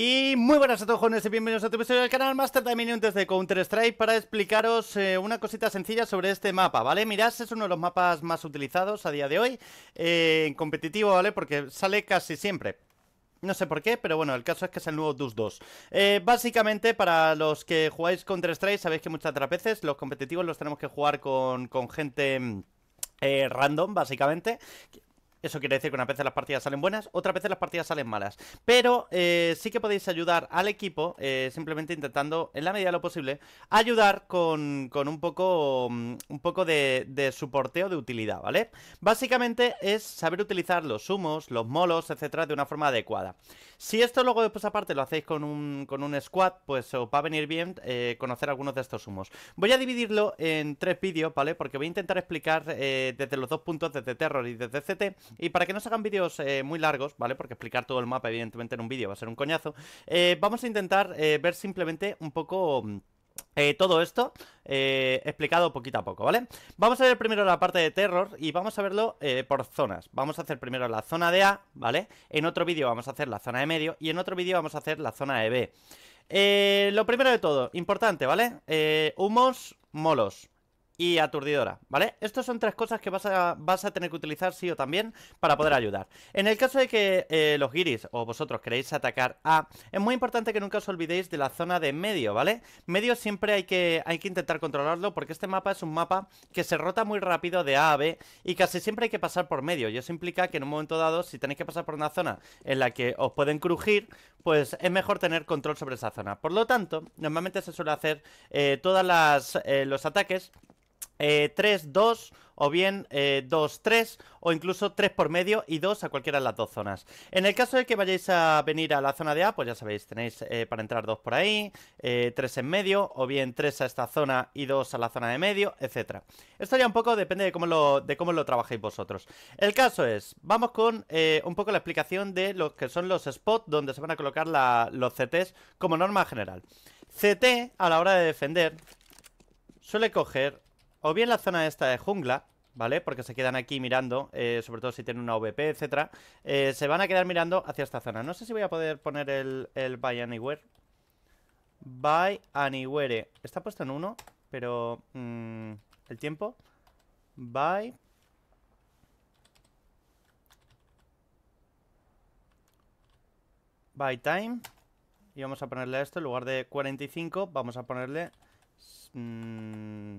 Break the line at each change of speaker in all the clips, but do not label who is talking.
Y muy buenas a todos jóvenes y bienvenidos a otro episodio del canal Master Dominion desde de Counter-Strike para explicaros eh, una cosita sencilla sobre este mapa, ¿vale? Mirad, es uno de los mapas más utilizados a día de hoy eh, en competitivo, ¿vale? Porque sale casi siempre. No sé por qué, pero bueno, el caso es que es el nuevo DUS 2 eh, Básicamente, para los que jugáis Counter-Strike, sabéis que muchas veces los competitivos los tenemos que jugar con, con gente... Mm, random, básicamente. Eso quiere decir que una vez las partidas salen buenas, otra veces las partidas salen malas. Pero eh, sí que podéis ayudar al equipo, eh, simplemente intentando, en la medida de lo posible, ayudar con, un poco, mm, un poco de, de soporteo de utilidad, ¿vale? Básicamente es saber utilizar los humos, los molos, etcétera, de una forma adecuada. Si esto luego después aparte lo hacéis con un, con un squad, pues os va a venir bien eh, conocer algunos de estos humos. Voy a dividirlo en tres vídeos, ¿vale? Porque voy a intentar explicar desde los dos puntos, desde Terror y desde CT y para que no se hagan vídeos eh, muy largos, ¿vale? Porque explicar todo el mapa, evidentemente, en un vídeo va a ser un coñazo. Eh, vamos a intentar eh, ver simplemente un poco... Mm, todo esto explicado poquito a poco, ¿vale? Vamos a ver primero la parte de terror y vamos a verlo por zonas. Vamos a hacer primero la zona de A, ¿vale? En otro vídeo vamos a hacer la zona de medio y en otro vídeo vamos a hacer la zona de B. lo primero de todo, importante, ¿vale? humos molos y aturdidora, ¿vale? Estas son tres cosas que vas a, tener que utilizar sí o también para poder ayudar. En el caso de que eh, los giris o vosotros queréis atacar a, es muy importante que nunca os olvidéis de la zona de medio, ¿vale? Medio siempre hay que, hay que intentar controlarlo porque este mapa es un mapa que se rota muy rápido de A a B y casi siempre hay que pasar por medio. Y eso implica que en un momento dado, si tenéis que pasar por una zona en la que os pueden crujir, pues es mejor tener control sobre esa zona. Por lo tanto, normalmente se suele hacer eh, todas todos eh, los ataques 3, eh, 2 o bien 2, eh, 3 o incluso 3 por medio y 2 a cualquiera de las dos zonas. En el caso de que vayáis a venir a la zona de A, pues ya sabéis, tenéis eh, para entrar 2 por ahí, 3 en medio o bien 3 a esta zona y 2 a la zona de medio, etc. Esto ya un poco depende de cómo lo, de cómo lo trabajéis vosotros. El caso es, vamos con un poco la explicación de lo que son los spots donde se van a colocar los CTs como norma general. CT a la hora de defender suele coger o bien la zona esta de jungla, ¿vale? Porque se quedan aquí mirando, eh, sobre todo si tienen una VP, etcétera. Eh, se van a quedar mirando hacia esta zona. No sé si voy a poder poner el, el Buy Anywhere. Buy Anywhere. Está puesto en uno, pero... Mm, ¿El tiempo? Buy... By time. Y vamos a ponerle a esto, en lugar de 45, vamos a ponerle... Mm,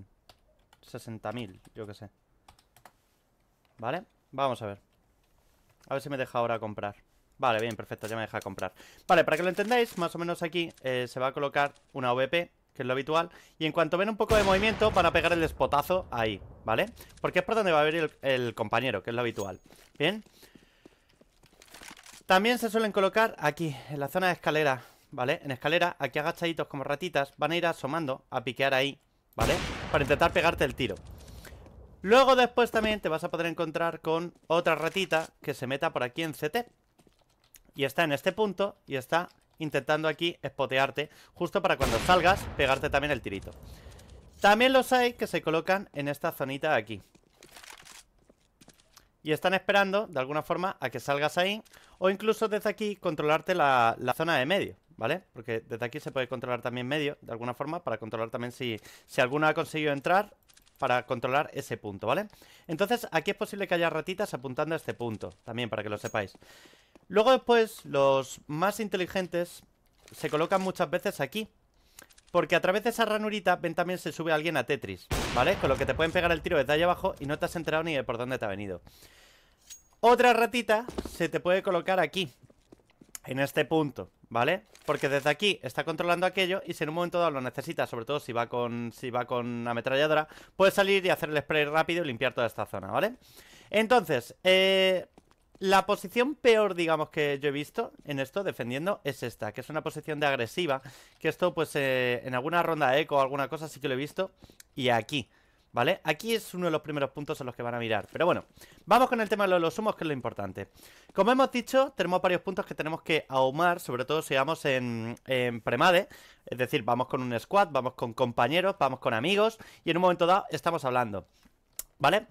60.000, yo que sé ¿Vale? Vamos a ver A ver si me deja ahora comprar Vale, bien, perfecto, ya me deja comprar Vale, para que lo entendáis, más o menos aquí eh, se va a colocar una OVP que es lo habitual Y en cuanto ven un poco de movimiento van a pegar el espotazo ahí, ¿vale? Porque es por donde va a venir el, el compañero, que es lo habitual ¿Bien? También se suelen colocar aquí, en la zona de escalera ¿Vale? En escalera, aquí agachaditos como ratitas Van a ir asomando a piquear ahí ¿Vale? Para intentar pegarte el tiro Luego después también te vas a poder encontrar con otra ratita que se meta por aquí en CT Y está en este punto y está intentando aquí espotearte Justo para cuando salgas pegarte también el tirito También los hay que se colocan en esta zonita de aquí y están esperando, de alguna forma, a que salgas ahí O incluso desde aquí controlarte la zona de medio ¿vale? Porque desde aquí se puede controlar también medio, de alguna forma, para controlar también si, si alguno ha conseguido entrar para controlar ese punto, ¿vale? Entonces, aquí es posible que haya ratitas apuntando a este punto, también, para que lo sepáis. Luego después, los más inteligentes se colocan muchas veces aquí, porque a través de esa ranurita, ven, también se sube alguien a Tetris, ¿vale? Con lo que te pueden pegar el tiro desde allá abajo y no te has enterado ni de por dónde te ha venido. Otra ratita se te puede colocar aquí, en este punto, ¿vale? Porque desde aquí está controlando aquello y si en un momento dado lo necesita, sobre todo si va con si va con ametralladora, puede salir y hacer el spray rápido y limpiar toda esta zona, ¿vale? Entonces, eh, la posición peor, digamos, que yo he visto en esto, defendiendo, es esta, que es una posición de agresiva, que esto, pues, eh, en alguna ronda de eco o alguna cosa sí que lo he visto, y aquí. ¿Vale? Aquí es uno de los primeros puntos en los que van a mirar. Pero bueno, vamos con el tema de los humos, que es lo importante. Como hemos dicho, tenemos varios puntos que tenemos que ahumar, sobre todo si vamos en, en premade. Es decir, vamos con un squad, vamos con compañeros, vamos con amigos y en un momento dado estamos hablando. ¿Vale?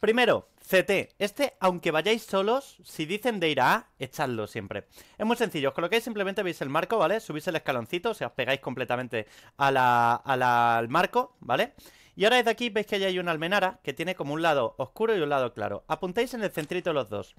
Primero, CT. Este, aunque vayáis solos, si dicen de ir a A, echadlo siempre. Es muy sencillo, os colocáis simplemente, veis el marco, ¿vale? Subís el escaloncito, o sea, os pegáis completamente al marco, ¿vale? Y ahora desde aquí veis que ya hay una almenara que tiene como un lado oscuro y un lado claro. Apuntáis en el centrito los dos.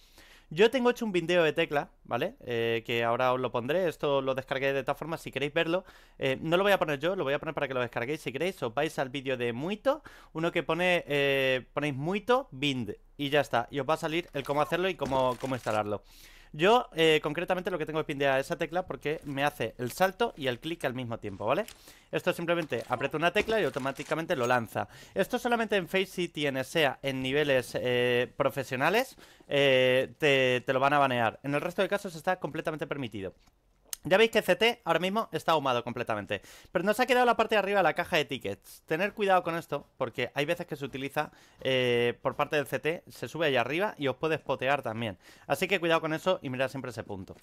Yo tengo hecho un vídeo de tecla, ¿vale? Eh, que ahora os lo pondré, esto lo descargué de esta forma, si queréis verlo. Eh, no lo voy a poner yo, lo voy a poner para que lo descarguéis si queréis. Os vais al vídeo de Muito, uno que pone, eh, ponéis Muito Bind y ya está. Y os va a salir el cómo hacerlo y cómo, instalarlo. Yo, eh, concretamente, lo que tengo es pindear esa tecla porque me hace el salto y el clic al mismo tiempo, ¿vale? Esto simplemente aprieto una tecla y automáticamente lo lanza. Esto solamente en Face si tienes, sea en niveles eh, profesionales, eh, te, te lo van a banear. En el resto de casos está completamente permitido. Ya veis que CT ahora mismo está ahumado completamente. Pero nos ha quedado la parte de arriba de la caja de tickets. Tener cuidado con esto, porque hay veces que se utiliza eh, por parte del CT, se sube allá arriba y os puede espotear también. Así que cuidado con eso y mirad siempre ese punto.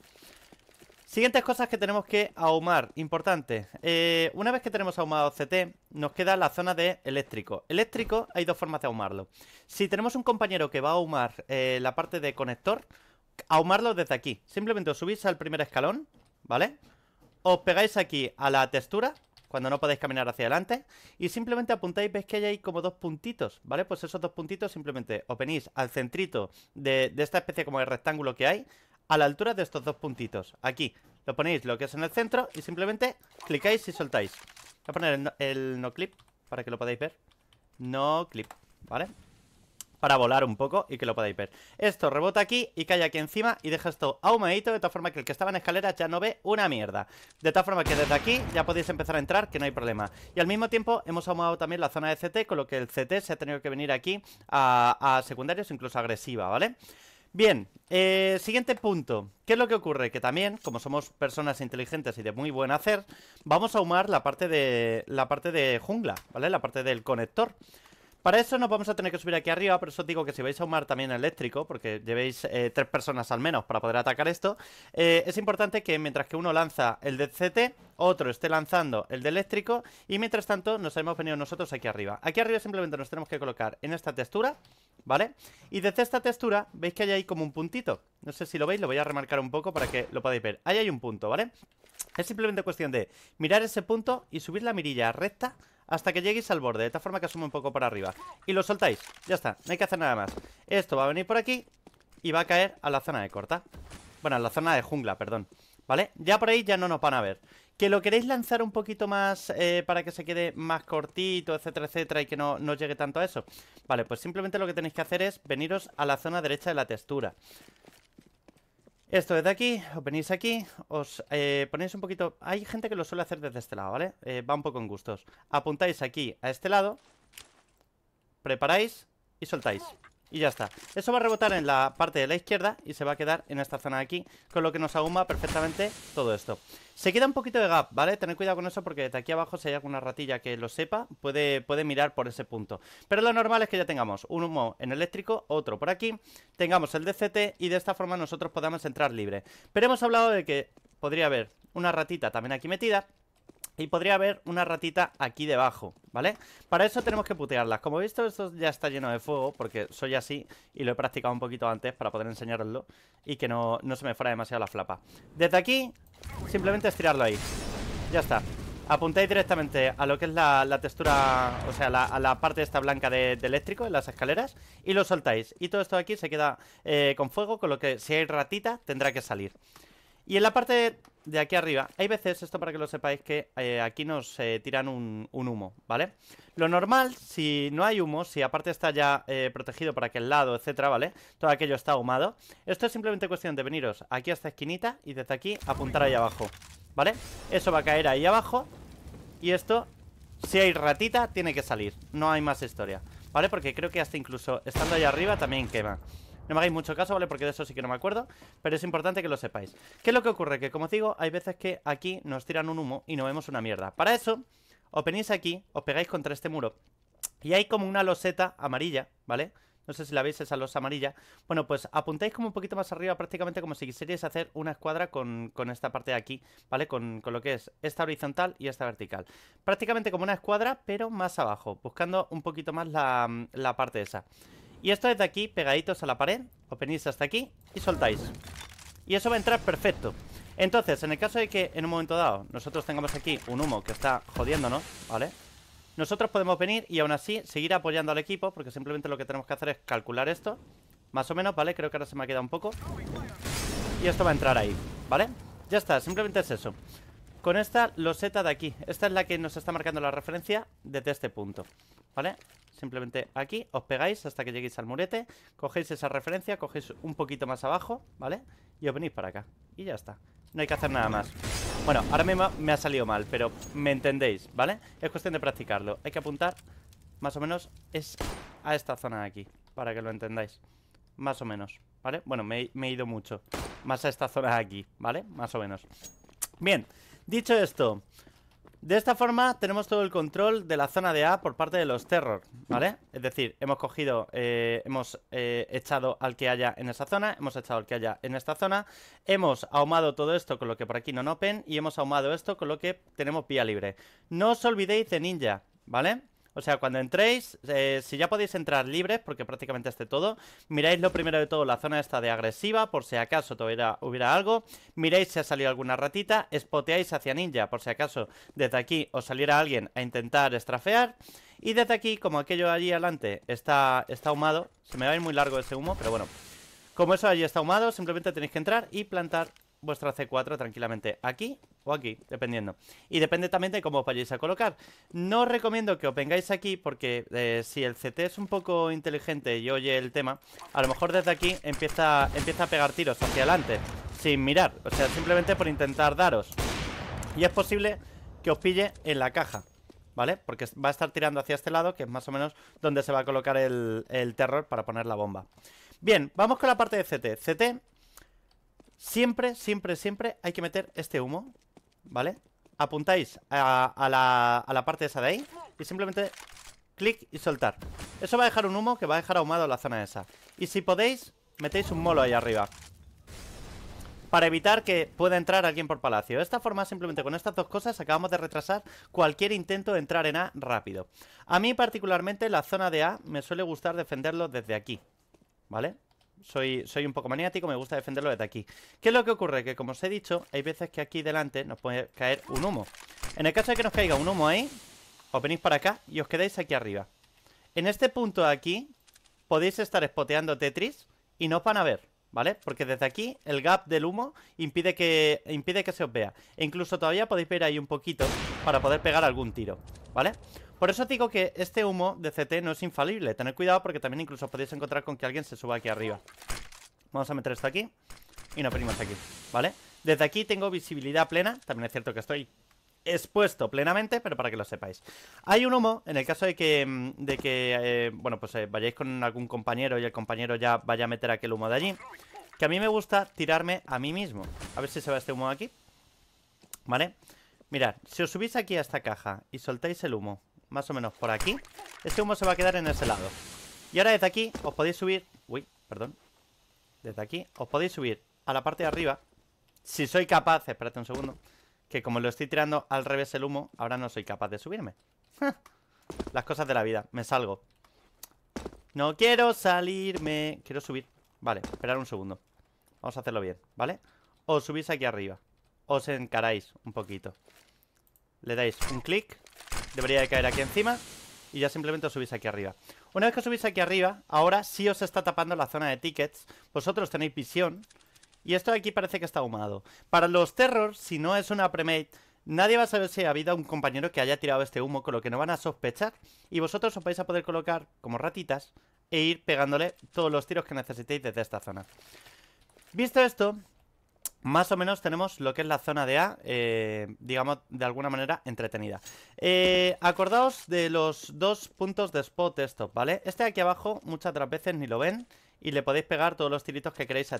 Siguientes cosas que tenemos que ahumar, importante. Eh, una vez que tenemos ahumado CT, nos queda la zona de eléctrico. Eléctrico, hay dos formas de ahumarlo. Si tenemos un compañero que va a ahumar eh, la parte de conector, ahumarlo desde aquí. Simplemente os subís al primer escalón ¿vale? Os pegáis aquí a la textura cuando no podéis caminar hacia adelante y simplemente apuntáis, veis que hay ahí como dos puntitos, ¿vale? Pues esos dos puntitos simplemente os venís al centrito de, esta especie como de rectángulo que hay a la altura de estos dos puntitos, aquí lo ponéis lo que es en el centro y simplemente clicáis y soltáis. Voy a poner el no, el no clip para que lo podáis ver. No clip, ¿vale? para volar un poco y que lo podáis ver. Esto rebota aquí y cae aquí encima y deja esto ahumadito de tal forma que el que estaba en escalera ya no ve una mierda. De tal forma que desde aquí ya podéis empezar a entrar, que no hay problema. Y al mismo tiempo hemos ahumado también la zona de CT, con lo que el CT se ha tenido que venir aquí a, secundarios, incluso agresiva, ¿vale? Bien, eh, siguiente punto. ¿Qué es lo que ocurre? Que también, como somos personas inteligentes y de muy buen hacer, vamos a ahumar la parte de, la parte de jungla, ¿vale? La parte del conector. Para eso nos vamos a tener que subir aquí arriba, por eso os digo que si vais a humar también eléctrico, porque llevéis eh, tres personas al menos para poder atacar esto, eh, es importante que mientras que uno lanza el de CT, otro esté lanzando el de eléctrico, y mientras tanto nos hemos venido nosotros aquí arriba. Aquí arriba simplemente nos tenemos que colocar en esta textura, ¿vale? Y desde esta textura, veis que hay ahí como un puntito. No sé si lo veis, lo voy a remarcar un poco para que lo podáis ver. Ahí hay un punto, ¿vale? Es simplemente cuestión de mirar ese punto y subir la mirilla recta hasta que lleguéis al borde, de esta forma que asume un poco para arriba. Y lo soltáis, ya está, no hay que hacer nada más. Esto va a venir por aquí y va a caer a la zona de corta. Bueno, a la zona de jungla, perdón. ¿Vale? Ya por ahí ya no nos van a ver. Que lo queréis lanzar un poquito más eh, para que se quede más cortito, etcétera, etcétera, y que no, no llegue tanto a eso. Vale, pues simplemente lo que tenéis que hacer es veniros a la zona derecha de la textura. Esto desde aquí, os venís aquí, os eh, ponéis un poquito... Hay gente que lo suele hacer desde este lado, ¿vale? Eh, va un poco en gustos. Apuntáis aquí a este lado, preparáis y soltáis. Y ya está. Eso va a rebotar en la parte de la izquierda y se va a quedar en esta zona de aquí, con lo que nos ahuma perfectamente todo esto. Se queda un poquito de gap, ¿vale? Tened cuidado con eso porque de aquí abajo, si hay alguna ratilla que lo sepa, puede, puede mirar por ese punto. Pero lo normal es que ya tengamos un humo en eléctrico, otro por aquí, tengamos el DCT y de esta forma nosotros podamos entrar libre. Pero hemos hablado de que podría haber una ratita también aquí metida y podría haber una ratita aquí debajo, ¿vale? Para eso tenemos que putearlas Como he visto, esto ya está lleno de fuego Porque soy así y lo he practicado un poquito antes Para poder enseñaroslo Y que no, no se me fuera demasiado la flapa Desde aquí, simplemente estirarlo ahí Ya está Apuntáis directamente a lo que es la, textura O sea, a la parte esta blanca de, eléctrico En las escaleras Y lo soltáis Y todo esto de aquí se queda eh, con fuego Con lo que si hay ratita tendrá que salir y en la parte de aquí arriba. Hay veces, esto para que lo sepáis, que eh, aquí nos eh, tiran un, humo, ¿vale? Lo normal, si no hay humo, si aparte está ya eh, protegido para aquel lado, etcétera, ¿vale? Todo aquello está ahumado. Esto es simplemente cuestión de veniros aquí a esta esquinita y desde aquí apuntar ahí abajo, ¿vale? Eso va a caer ahí abajo y esto, si hay ratita, tiene que salir. No hay más historia, ¿vale? Porque creo que hasta incluso estando ahí arriba también quema. No me hagáis mucho caso, ¿vale? Porque de eso sí que no me acuerdo, pero es importante que lo sepáis. ¿Qué es lo que ocurre? Que como os digo, hay veces que aquí nos tiran un humo y no vemos una mierda. Para eso, os venís aquí, os pegáis contra este muro y hay como una loseta amarilla, ¿vale? No sé si la veis, esa losa amarilla. Bueno, pues apuntáis como un poquito más arriba, prácticamente como si quisierais hacer una escuadra con, esta parte de aquí, ¿vale? Con, lo que es esta horizontal y esta vertical. Prácticamente como una escuadra, pero más abajo, buscando un poquito más la, la parte esa. Y esto desde aquí, pegaditos a la pared o venís hasta aquí y soltáis Y eso va a entrar perfecto Entonces, en el caso de que en un momento dado Nosotros tengamos aquí un humo que está jodiéndonos ¿Vale? Nosotros podemos venir y aún así seguir apoyando al equipo Porque simplemente lo que tenemos que hacer es calcular esto Más o menos, ¿vale? Creo que ahora se me ha quedado un poco Y esto va a entrar ahí, ¿vale? Ya está, simplemente es eso Con esta loseta de aquí Esta es la que nos está marcando la referencia desde este punto ¿Vale? Simplemente aquí os pegáis hasta que lleguéis al murete Cogéis esa referencia, cogéis un poquito más abajo, ¿vale? Y os venís para acá Y ya está, no hay que hacer nada más Bueno, ahora mismo me ha salido mal, pero me entendéis, ¿vale? Es cuestión de practicarlo Hay que apuntar, más o menos, es a esta zona de aquí Para que lo entendáis Más o menos, ¿vale? Bueno, me, me he ido mucho Más a esta zona de aquí, ¿vale? Más o menos Bien, dicho esto de esta forma tenemos todo el control de la zona de A por parte de los Terror, ¿vale? Es decir, hemos cogido, eh, hemos eh, echado al que haya en esa zona, hemos echado al que haya en esta zona, hemos ahumado todo esto con lo que por aquí no open y hemos ahumado esto con lo que tenemos vía libre. No os olvidéis de Ninja, ¿vale? O sea, cuando entréis, eh, si ya podéis entrar libres, porque prácticamente está todo, miráis lo primero de todo la zona esta de agresiva, por si acaso todavía hubiera algo. Miráis si ha salido alguna ratita, espoteáis hacia ninja, por si acaso desde aquí os saliera alguien a intentar estrafear. Y desde aquí, como aquello allí adelante está, está ahumado, se me va a ir muy largo ese humo, pero bueno. Como eso allí está ahumado, simplemente tenéis que entrar y plantar vuestra C4 tranquilamente aquí o aquí, dependiendo. Y depende también de cómo os vayáis a colocar. No os recomiendo que os vengáis aquí porque eh, si el CT es un poco inteligente y oye el tema, a lo mejor desde aquí empieza, empieza a pegar tiros hacia adelante, sin mirar. O sea, simplemente por intentar daros. Y es posible que os pille en la caja. ¿Vale? Porque va a estar tirando hacia este lado, que es más o menos donde se va a colocar el terror para poner la bomba. Bien, vamos con la parte de CT. CT Siempre, siempre, siempre hay que meter este humo, ¿vale? Apuntáis a, la, a la parte esa de ahí y simplemente clic y soltar. Eso va a dejar un humo que va a dejar ahumado la zona esa. Y si podéis, metéis un molo ahí arriba. Para evitar que pueda entrar alguien por palacio. De esta forma, simplemente con estas dos cosas, acabamos de retrasar cualquier intento de entrar en A rápido. A mí particularmente la zona de A me suele gustar defenderlo desde aquí. ¿Vale? soy, un poco maniático, me gusta defenderlo desde aquí. ¿Qué es lo que ocurre? Que como os he dicho, hay veces que aquí delante nos puede caer un humo. En el caso de que nos caiga un humo ahí, os venís para acá y os quedáis aquí arriba. En este punto de aquí podéis estar espoteando Tetris y no os van a ver, ¿vale? Porque desde aquí el gap del humo impide que, impide que se os vea. E incluso todavía podéis ver ahí un poquito para poder pegar algún tiro, ¿vale? vale por eso digo que este humo de CT no es infalible. Tened cuidado porque también incluso podéis encontrar con que alguien se suba aquí arriba. Vamos a meter esto aquí. Y nos venimos aquí, ¿vale? Desde aquí tengo visibilidad plena. También es cierto que estoy expuesto plenamente, pero para que lo sepáis. Hay un humo, en el caso de que, mm, de que eh, bueno, pues eh, vayáis con algún compañero y el compañero ya vaya a meter aquel humo de allí, que a mí me gusta tirarme a mí mismo. A ver si se va este humo aquí. ¿Vale? Mirad, si os subís aquí a esta caja y soltáis el humo más o menos por aquí Este humo se va a quedar en ese lado Y ahora desde aquí os podéis subir Uy, perdón Desde aquí os podéis subir a la parte de arriba Si soy capaz, espérate un segundo Que como lo estoy tirando al revés el humo Ahora no soy capaz de subirme Las cosas de la vida, me salgo No quiero salirme Quiero subir, vale, esperar un segundo Vamos a hacerlo bien, ¿vale? Os subís aquí arriba Os encaráis un poquito Le dais un clic Debería de caer aquí encima y ya simplemente os subís aquí arriba. Una vez que subís aquí arriba, ahora sí os está tapando la zona de tickets. Vosotros tenéis visión y esto de aquí parece que está ahumado. Para los terror, si no es una premade, nadie va a saber si ha habido un compañero que haya tirado este humo, con lo que no van a sospechar. Y vosotros os vais a poder colocar como ratitas e ir pegándole todos los tiros que necesitéis desde esta zona. Visto esto, más o menos tenemos lo que es la zona de A, eh, digamos, de alguna manera entretenida. Eh, acordaos de los dos puntos de spot stop, ¿vale? Este de aquí abajo muchas otras veces ni lo ven y le podéis pegar todos los tiritos que queréis a,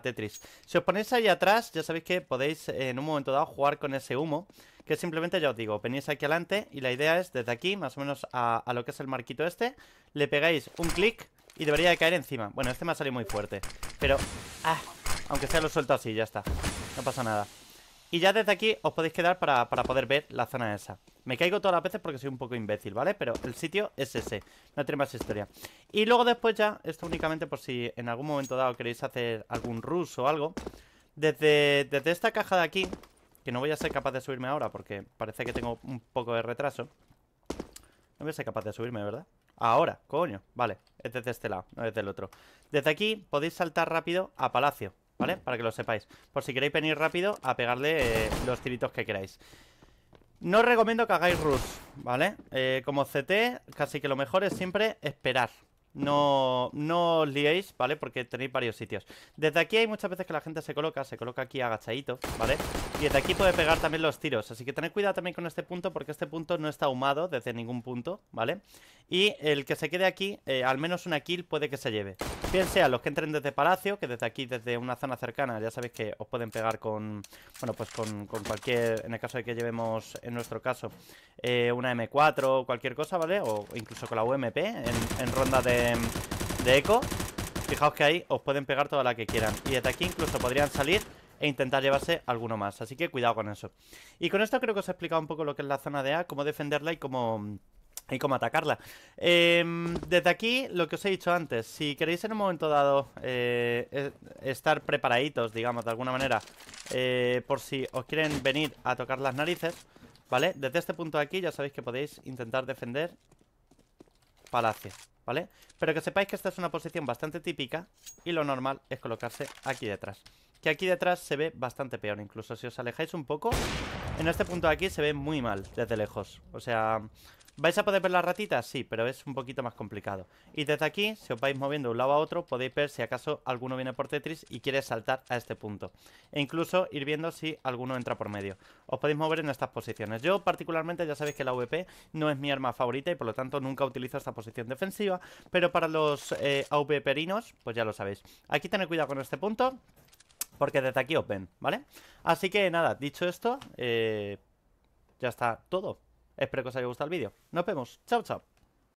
Tetris. Si os ponéis ahí atrás, ya sabéis que podéis en un momento dado jugar con ese humo, que simplemente ya os digo, venís aquí adelante y la idea es desde aquí, más o menos a, lo que es el marquito este, le pegáis un clic y debería de caer encima. Bueno, este me ha salido muy fuerte, pero... Ah, aunque sea lo suelto así, ya está No pasa nada Y ya desde aquí os podéis quedar para, poder ver la zona esa Me caigo todas las veces porque soy un poco imbécil, ¿vale? Pero el sitio es ese No tiene más historia Y luego después ya, esto únicamente por si en algún momento dado queréis hacer algún rush o algo Desde, desde esta caja de aquí Que no voy a ser capaz de subirme ahora porque parece que tengo un poco de retraso No voy a ser capaz de subirme, ¿verdad? Ahora, coño, vale, es desde este lado, no es del otro Desde aquí podéis saltar rápido a Palacio ¿Vale? Para que lo sepáis Por si queréis venir rápido a pegarle eh, los tiritos que queráis No os recomiendo que hagáis rush, ¿vale? Eh, como CT, casi que lo mejor es siempre esperar no, no os liéis, ¿vale? Porque tenéis varios sitios Desde aquí hay muchas veces que la gente se coloca Se coloca aquí agachadito, ¿vale? Y desde aquí puede pegar también los tiros Así que tened cuidado también con este punto Porque este punto no está ahumado desde ningún punto, ¿vale? Y el que se quede aquí, eh, al menos una kill puede que se lleve Bien a los que entren desde Palacio Que desde aquí, desde una zona cercana Ya sabéis que os pueden pegar con... Bueno, pues con, cualquier... En el caso de que llevemos, en nuestro caso eh, Una M4 o cualquier cosa, ¿vale? O incluso con la UMP en ronda de de, eco, fijaos que ahí os pueden pegar toda la que quieran. Y desde aquí incluso podrían salir e intentar llevarse alguno más. Así que cuidado con eso. Y con esto creo que os he explicado un poco lo que es la zona de A, cómo defenderla y cómo... Y cómo atacarla. Em, desde aquí, lo que os he dicho antes, si queréis en un momento dado eh, estar preparaditos, digamos, de alguna manera, eh, por si os quieren venir a tocar las narices, ¿vale? Desde este punto de aquí ya sabéis que podéis intentar defender Palacio. ¿vale? Pero que sepáis que esta es una posición bastante típica y lo normal es colocarse aquí detrás. Que aquí detrás se ve bastante peor, incluso si os alejáis un poco, en este punto de aquí se ve muy mal desde lejos. O sea, ¿Vais a poder ver las ratitas? Sí, pero es un poquito más complicado. Y desde aquí, si os vais moviendo de un lado a otro, podéis ver si acaso alguno viene por Tetris y quiere saltar a este punto. E incluso ir viendo si alguno entra por medio. Os podéis mover en estas posiciones. Yo particularmente ya sabéis que la VP no es mi arma favorita y por lo tanto nunca utilizo esta posición defensiva. Pero para los eh, perinos pues ya lo sabéis. Aquí tened cuidado con este punto, porque desde aquí os ven, ¿vale? Así que nada, dicho esto, eh, ya está todo. Espero que os haya gustado el vídeo. Nos vemos. Chao, chao.